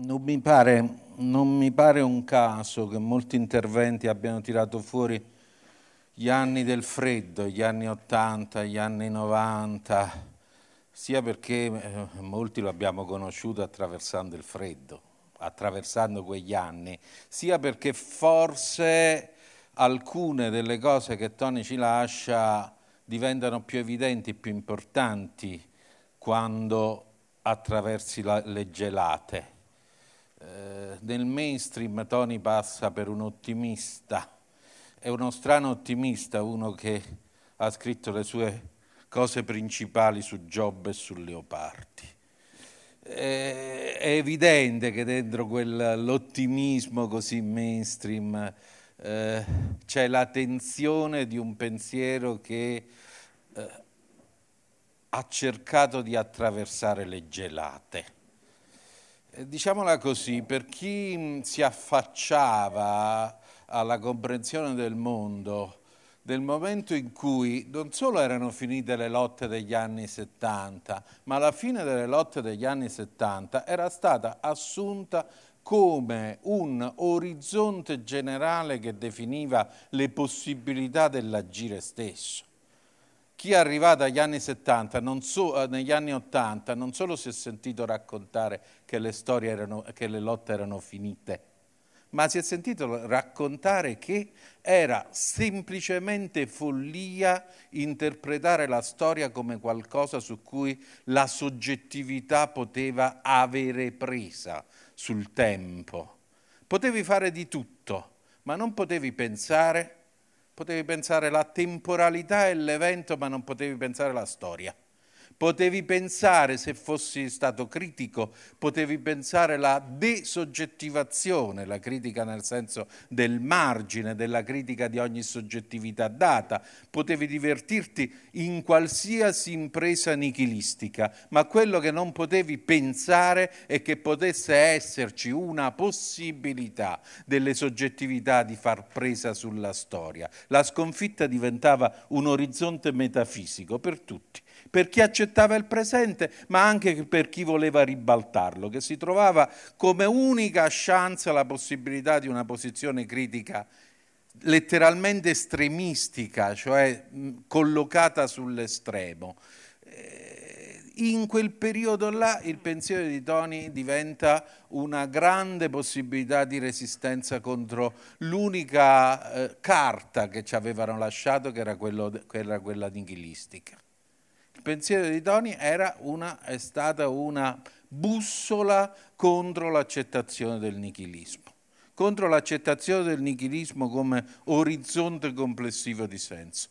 Non mi, pare, non mi pare un caso che molti interventi abbiano tirato fuori gli anni del freddo, gli anni 80, gli anni 90, sia perché eh, molti lo abbiamo conosciuto attraversando il freddo, attraversando quegli anni, sia perché forse alcune delle cose che Tony ci lascia diventano più evidenti, più importanti quando attraversi la, le gelate eh, nel mainstream Tony passa per un ottimista, è uno strano ottimista, uno che ha scritto le sue cose principali su Giobbe e su Leopardi. Eh, è evidente che dentro quell'ottimismo così mainstream eh, c'è la tensione di un pensiero che eh, ha cercato di attraversare le gelate eh, diciamola così, per chi mm, si affacciava alla comprensione del mondo, del momento in cui non solo erano finite le lotte degli anni 70, ma la fine delle lotte degli anni 70 era stata assunta come un orizzonte generale che definiva le possibilità dell'agire stesso chi è arrivato agli anni 70, so, eh, negli anni 80, non solo si è sentito raccontare che le, erano, che le lotte erano finite, ma si è sentito raccontare che era semplicemente follia interpretare la storia come qualcosa su cui la soggettività poteva avere presa sul tempo. Potevi fare di tutto, ma non potevi pensare Potevi pensare la temporalità e l'evento, ma non potevi pensare la storia. Potevi pensare, se fossi stato critico, potevi pensare alla desoggettivazione, la critica nel senso del margine, della critica di ogni soggettività data, potevi divertirti in qualsiasi impresa nichilistica, ma quello che non potevi pensare è che potesse esserci una possibilità delle soggettività di far presa sulla storia. La sconfitta diventava un orizzonte metafisico per tutti, per chi accettava accettava il presente, ma anche per chi voleva ribaltarlo, che si trovava come unica chance la possibilità di una posizione critica letteralmente estremistica, cioè collocata sull'estremo. Eh, in quel periodo là il pensiero di Tony diventa una grande possibilità di resistenza contro l'unica eh, carta che ci avevano lasciato, che era, quello, che era quella nihilistica. Il pensiero di Tony una, è stata una bussola contro l'accettazione del nichilismo, contro l'accettazione del nichilismo come orizzonte complessivo di senso.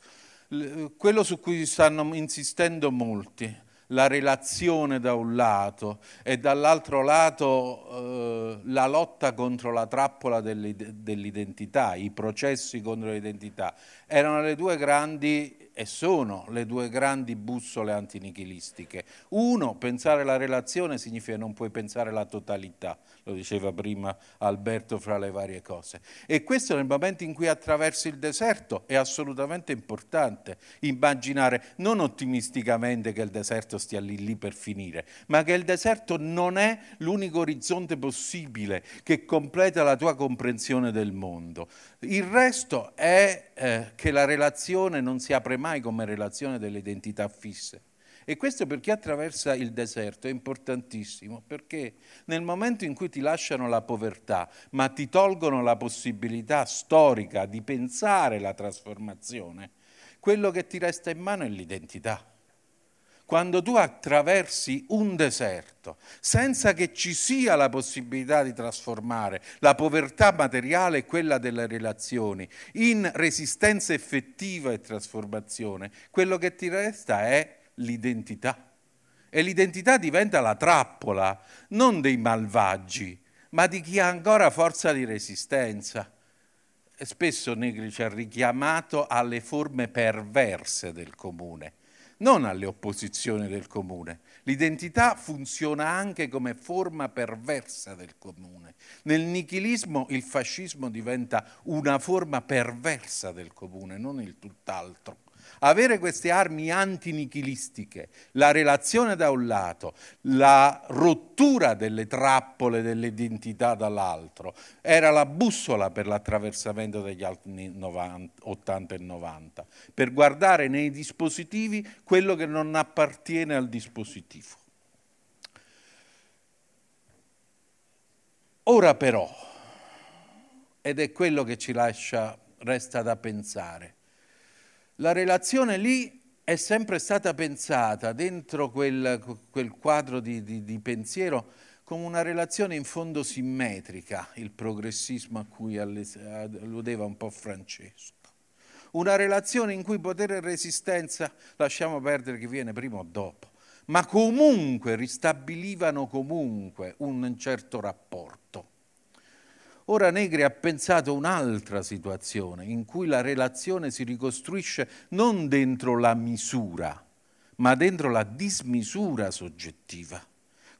Quello su cui stanno insistendo molti, la relazione da un lato e dall'altro lato eh, la lotta contro la trappola dell'identità, i processi contro l'identità, erano le due grandi e sono le due grandi bussole antinichilistiche. Uno, pensare la relazione significa non puoi pensare la totalità, lo diceva prima Alberto fra le varie cose. E questo nel momento in cui attraversi il deserto è assolutamente importante immaginare non ottimisticamente che il deserto stia lì lì per finire, ma che il deserto non è l'unico orizzonte possibile che completa la tua comprensione del mondo. Il resto è eh, che la relazione non si apre mai mai come relazione delle identità fisse. E questo per chi attraversa il deserto è importantissimo, perché nel momento in cui ti lasciano la povertà, ma ti tolgono la possibilità storica di pensare la trasformazione, quello che ti resta in mano è l'identità quando tu attraversi un deserto senza che ci sia la possibilità di trasformare la povertà materiale e quella delle relazioni in resistenza effettiva e trasformazione, quello che ti resta è l'identità. E l'identità diventa la trappola non dei malvagi, ma di chi ha ancora forza di resistenza. E spesso Negri ci ha richiamato alle forme perverse del comune non alle opposizioni del comune. L'identità funziona anche come forma perversa del comune. Nel nichilismo il fascismo diventa una forma perversa del comune, non il tutt'altro. Avere queste armi antinichilistiche, la relazione da un lato, la rottura delle trappole dell'identità dall'altro, era la bussola per l'attraversamento degli anni 90, 80 e 90, per guardare nei dispositivi quello che non appartiene al dispositivo. Ora però, ed è quello che ci lascia, resta da pensare, la relazione lì è sempre stata pensata dentro quel, quel quadro di, di, di pensiero come una relazione in fondo simmetrica, il progressismo a cui alludeva un po' Francesco. Una relazione in cui potere e resistenza, lasciamo perdere chi viene prima o dopo, ma comunque ristabilivano comunque un certo rapporto. Ora Negri ha pensato un'altra situazione in cui la relazione si ricostruisce non dentro la misura, ma dentro la dismisura soggettiva,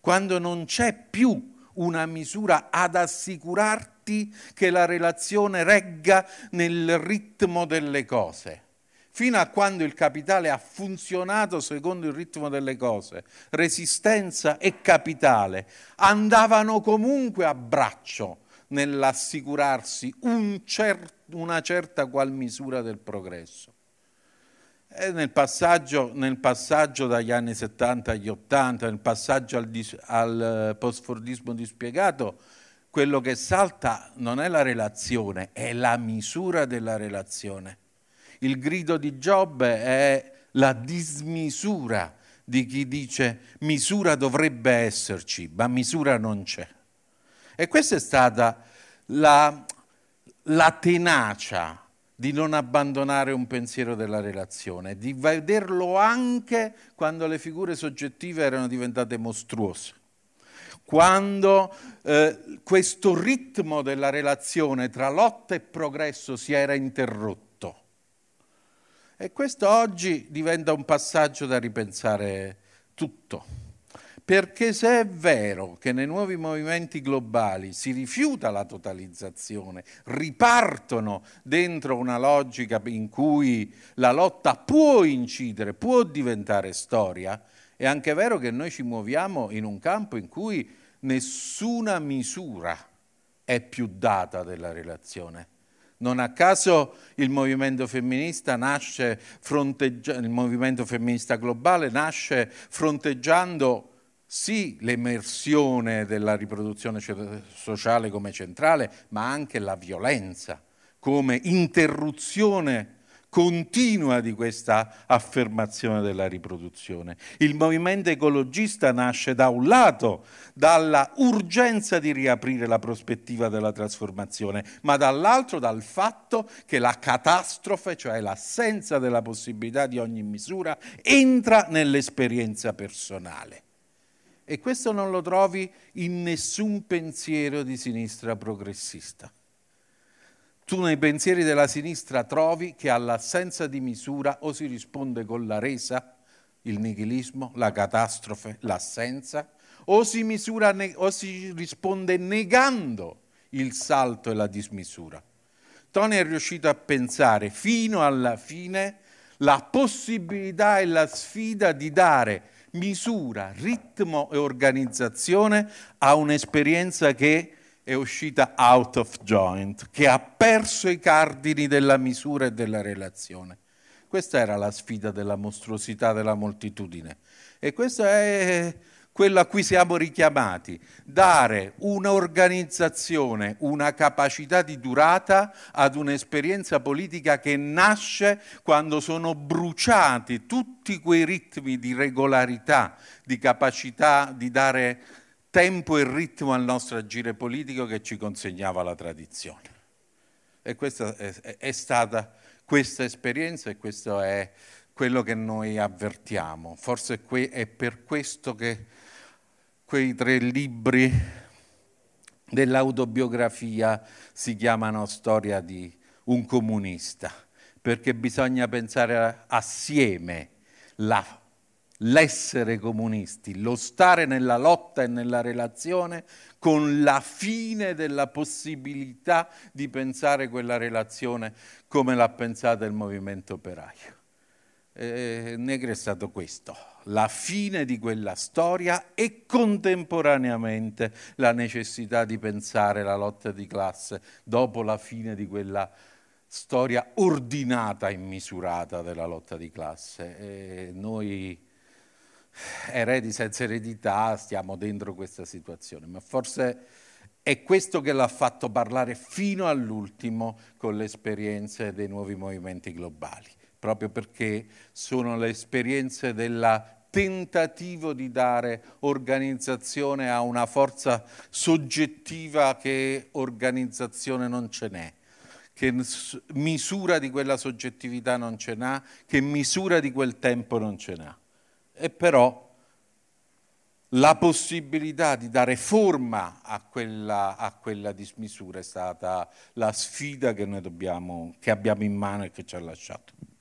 quando non c'è più una misura ad assicurarti che la relazione regga nel ritmo delle cose. Fino a quando il capitale ha funzionato secondo il ritmo delle cose, resistenza e capitale andavano comunque a braccio, nell'assicurarsi un cer- una certa qual misura del progresso. Nel passaggio, nel passaggio, dagli anni 70 agli 80, nel passaggio al, dis- al postfordismo dispiegato, quello che salta non è la relazione, è la misura della relazione. Il grido di Giobbe è la dismisura di chi dice misura dovrebbe esserci, ma misura non c'è. E questa è stata la, la tenacia di non abbandonare un pensiero della relazione, di vederlo anche quando le figure soggettive erano diventate mostruose, quando eh, questo ritmo della relazione tra lotta e progresso si era interrotto. E questo oggi diventa un passaggio da ripensare tutto. Perché se è vero che nei nuovi movimenti globali si rifiuta la totalizzazione, ripartono dentro una logica in cui la lotta può incidere, può diventare storia, è anche vero che noi ci muoviamo in un campo in cui nessuna misura è più data della relazione. Non a caso il movimento femminista, nasce il movimento femminista globale nasce fronteggiando sì l'emersione della riproduzione sociale come centrale, ma anche la violenza come interruzione continua di questa affermazione della riproduzione. Il movimento ecologista nasce da un lato dalla urgenza di riaprire la prospettiva della trasformazione, ma dall'altro dal fatto che la catastrofe, cioè l'assenza della possibilità di ogni misura, entra nell'esperienza personale. E questo non lo trovi in nessun pensiero di sinistra progressista. Tu nei pensieri della sinistra trovi che all'assenza di misura o si risponde con la resa, il nichilismo, la catastrofe, l'assenza, o si, misura, o si risponde negando il salto e la dismisura. Tony è riuscito a pensare fino alla fine la possibilità e la sfida di dare misura, ritmo e organizzazione a un'esperienza che è uscita out of joint, che ha perso i cardini della misura e della relazione. Questa era la sfida della mostruosità della moltitudine. E questa è quello a cui siamo richiamati, dare un'organizzazione, una capacità di durata ad un'esperienza politica che nasce quando sono bruciati tutti quei ritmi di regolarità, di capacità di dare tempo e ritmo al nostro agire politico che ci consegnava la tradizione. E questa è, è stata questa esperienza e questo è quello che noi avvertiamo. Forse è per questo che quei tre libri dell'autobiografia si chiamano Storia di un comunista, perché bisogna pensare assieme la, l'essere comunisti, lo stare nella lotta e nella relazione con la fine della possibilità di pensare quella relazione come l'ha pensata il movimento operaio. Eh, Negri è stato questo, la fine di quella storia e contemporaneamente la necessità di pensare la lotta di classe dopo la fine di quella storia ordinata e misurata della lotta di classe. E eh, noi eh, eredi senza eredità stiamo dentro questa situazione, ma forse è questo che l'ha fatto parlare fino all'ultimo con le esperienze dei nuovi movimenti globali proprio perché sono le esperienze del tentativo di dare organizzazione a una forza soggettiva che organizzazione non ce n'è, che misura di quella soggettività non ce n'ha, che misura di quel tempo non ce n'ha. E però la possibilità di dare forma a quella, a quella dismisura è stata la sfida che noi dobbiamo, che abbiamo in mano e che ci ha lasciato.